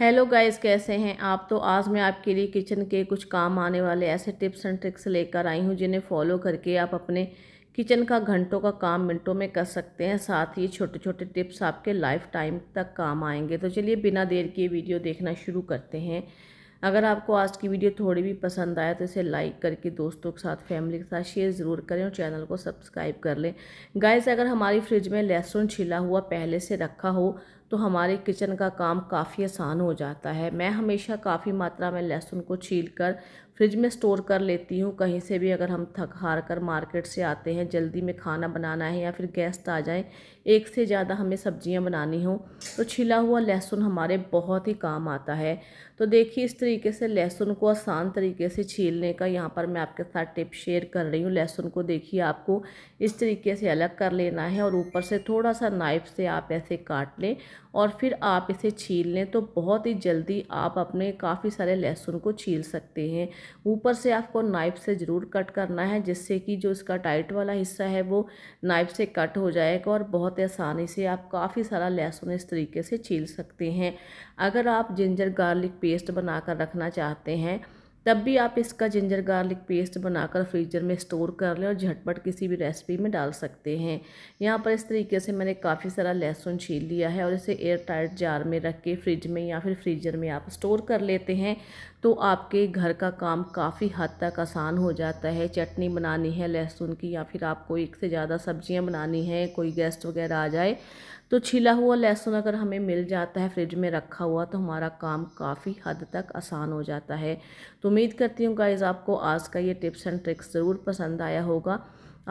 hello guys कैसे हैं आप तो आज मैं आपके लिए किचन के कुछ काम आने वाले ऐसे टिप्स एंड ट्रिक्स लेकर आई हूं जिन्हें फॉलो करके आप अपने किचन का घंटों का काम मिनटों में कर सकते हैं साथ ही छोटे छोटे टिप्स आपके लाइफ टाइम तक काम आएंगे तो चलिए बिना देर के वीडियो देखना शुरू करते हैं अगर आपको आज की वीडियो थोड़ी भी पसंद आए तो इसे लाइक करके दोस्तों के साथ फैमिली के साथ शेयर ज़रूर करें और चैनल को सब्सक्राइब कर लें गाइस अगर हमारी फ्रिज में लहसुन छिला हुआ पहले से रखा हो तो हमारे किचन का काम काफ़ी आसान हो जाता है मैं हमेशा काफ़ी मात्रा में लहसुन को छील कर फ्रिज में स्टोर कर लेती हूँ कहीं से भी अगर हम थक हार कर मार्केट से आते हैं जल्दी में खाना बनाना है या फिर गेस्ट आ जाए एक से ज़्यादा हमें सब्जियाँ बनानी हो तो छिला हुआ लहसुन हमारे बहुत ही काम आता है तो देखिए इस तरीके से लहसुन को आसान तरीके से छीलने का यहाँ पर मैं आपके साथ टिप शेयर कर रही हूँ लहसुन को देखिए आपको इस तरीके से अलग कर लेना है और ऊपर से थोड़ा सा नाइफ से आप ऐसे काट लें और फिर आप इसे छील लें तो बहुत ही जल्दी आप अपने काफ़ी सारे लहसुन को छील सकते हैं ऊपर से आपको नाइफ से ज़रूर कट करना है जिससे कि जो इसका टाइट वाला हिस्सा है वो नाइफ से कट हो जाएगा और बहुत आसानी से आप काफ़ी सारा लहसुन इस तरीके से छील सकते हैं अगर आप जिंजर गार्लिक पेस्ट बनाकर रखना चाहते हैं तब भी आप इसका जिंजर गार्लिक पेस्ट बनाकर फ्रीजर में स्टोर कर लें और झटपट किसी भी रेसिपी में डाल सकते हैं यहाँ पर इस तरीके से मैंने काफ़ी सारा लहसुन छील लिया है और इसे एयर टाइट जार में रख के फ्रिज में या फिर फ्रीजर में आप स्टोर कर लेते हैं तो आपके घर का काम काफ़ी हद तक आसान हो जाता है चटनी बनानी है लहसुन की या फिर आपको एक से ज़्यादा सब्जियां बनानी हैं कोई गेस्ट वगैरह आ जाए तो छिला हुआ लहसुन अगर हमें मिल जाता है फ्रिज में रखा हुआ तो हमारा काम काफ़ी हद तक आसान हो जाता है तो उम्मीद करती हूँ गाइज़ आपको आज का ये टिप्स एंड ट्रिक्स ज़रूर पसंद आया होगा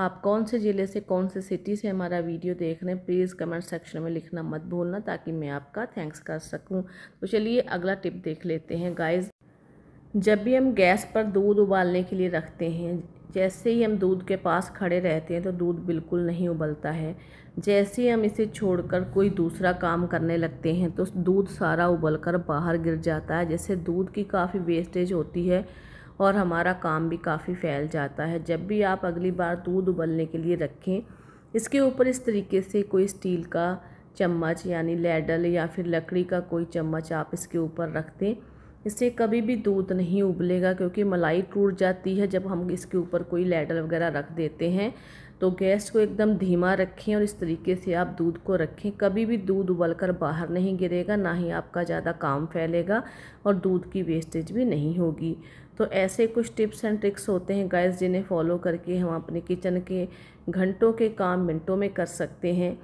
आप कौन से ज़िले से कौन से सिटी से हमारा वीडियो देख रहे हैं प्लीज़ कमेंट सेक्शन में लिखना मत भूलना ताकि मैं आपका थैंक्स कर सकूं तो चलिए अगला टिप देख लेते हैं गाइस जब भी हम गैस पर दूध उबालने के लिए रखते हैं जैसे ही हम दूध के पास खड़े रहते हैं तो दूध बिल्कुल नहीं उबलता है जैसे ही हम इसे छोड़कर कोई दूसरा काम करने लगते हैं तो दूध सारा उबल कर बाहर गिर जाता है जैसे दूध की काफ़ी वेस्टेज होती है और हमारा काम भी काफ़ी फैल जाता है जब भी आप अगली बार दूध उबलने के लिए रखें इसके ऊपर इस तरीके से कोई स्टील का चम्मच यानी लैडल या फिर लकड़ी का कोई चम्मच आप इसके ऊपर रख दें इससे कभी भी दूध नहीं उबलेगा क्योंकि मलाई टूट जाती है जब हम इसके ऊपर कोई लैडर वगैरह रख देते हैं तो गैस को एकदम धीमा रखें और इस तरीके से आप दूध को रखें कभी भी दूध उबल कर बाहर नहीं गिरेगा ना ही आपका ज़्यादा काम फैलेगा और दूध की वेस्टेज भी नहीं होगी तो ऐसे कुछ टिप्स एंड ट्रिक्स होते हैं गैस जिन्हें फॉलो करके हम अपने किचन के घंटों के काम मिनटों में कर सकते हैं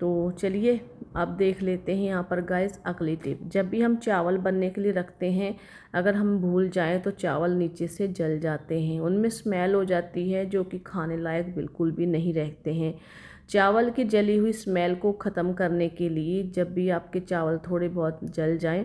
तो चलिए अब देख लेते हैं यहाँ पर गाइस अगली टिप जब भी हम चावल बनने के लिए रखते हैं अगर हम भूल जाएं तो चावल नीचे से जल जाते हैं उनमें स्मेल हो जाती है जो कि खाने लायक बिल्कुल भी नहीं रहते हैं चावल की जली हुई स्मेल को ख़त्म करने के लिए जब भी आपके चावल थोड़े बहुत जल जाएँ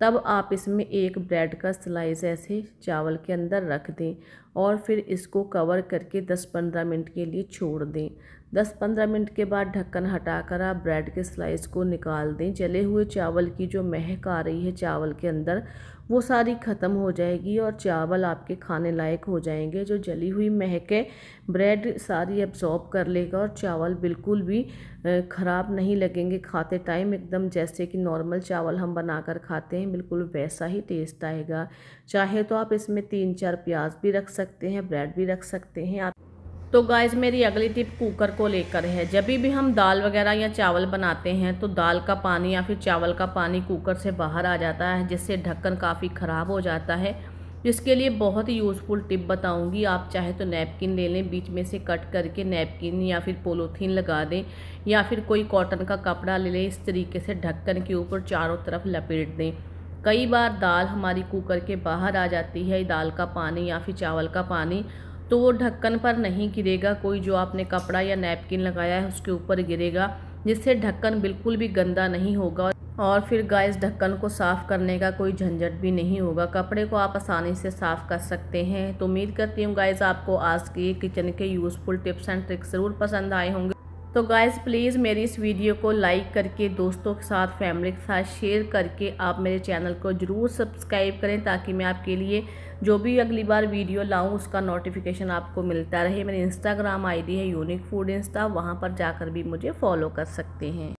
तब आप इसमें एक ब्रेड का स्लाइस ऐसे चावल के अंदर रख दें और फिर इसको कवर करके 10-15 मिनट के लिए छोड़ दें 10-15 मिनट के बाद ढक्कन हटाकर आप ब्रेड के स्लाइस को निकाल दें जले हुए चावल की जो महक आ रही है चावल के अंदर वो सारी ख़त्म हो जाएगी और चावल आपके खाने लायक हो जाएंगे जो जली हुई महक है ब्रेड सारी एब्जॉर्ब कर लेगा और चावल बिल्कुल भी ख़राब नहीं लगेंगे खाते टाइम एकदम जैसे कि नॉर्मल चावल हम बनाकर खाते हैं बिल्कुल वैसा ही टेस्ट आएगा चाहे तो आप इसमें तीन चार प्याज भी रख सकते हैं ब्रेड भी रख सकते हैं आप तो गाइज मेरी अगली टिप कुकर को लेकर है जब भी हम दाल वगैरह या चावल बनाते हैं तो दाल का पानी या फिर चावल का पानी कुकर से बाहर आ जाता है जिससे ढक्कन काफ़ी ख़राब हो जाता है जिसके लिए बहुत ही यूज़फुल टिप बताऊंगी आप चाहे तो नैपकिन ले लें बीच में से कट करके नैपकिन या फिर पोलोथीन लगा दें या फिर कोई कॉटन का कपड़ा ले लें इस तरीके से ढक्कन के ऊपर चारों तरफ लपेट दें कई बार दाल हमारी कुकर के बाहर आ जाती है दाल का पानी या फिर चावल का पानी तो वो ढक्कन पर नहीं गिरेगा कोई जो आपने कपड़ा या नैपकिन लगाया है उसके ऊपर गिरेगा जिससे ढक्कन बिल्कुल भी गंदा नहीं होगा और फिर गाइस ढक्कन को साफ़ करने का कोई झंझट भी नहीं होगा कपड़े को आप आसानी से साफ़ कर सकते हैं तो उम्मीद करती हूँ गाइस आपको आज की किचन के यूज़फुल टिप्स एंड ट्रिक्स ज़रूर पसंद आए होंगे तो गाइज़ प्लीज़ मेरी इस वीडियो को लाइक करके दोस्तों के साथ फैमिली के साथ शेयर करके आप मेरे चैनल को ज़रूर सब्सक्राइब करें ताकि मैं आपके लिए जो भी अगली बार वीडियो लाऊं उसका नोटिफिकेशन आपको मिलता रहे मेरी इंस्टाग्राम आईडी है यूनिक फूड इंस्टा वहाँ पर जाकर भी मुझे फॉलो कर सकते हैं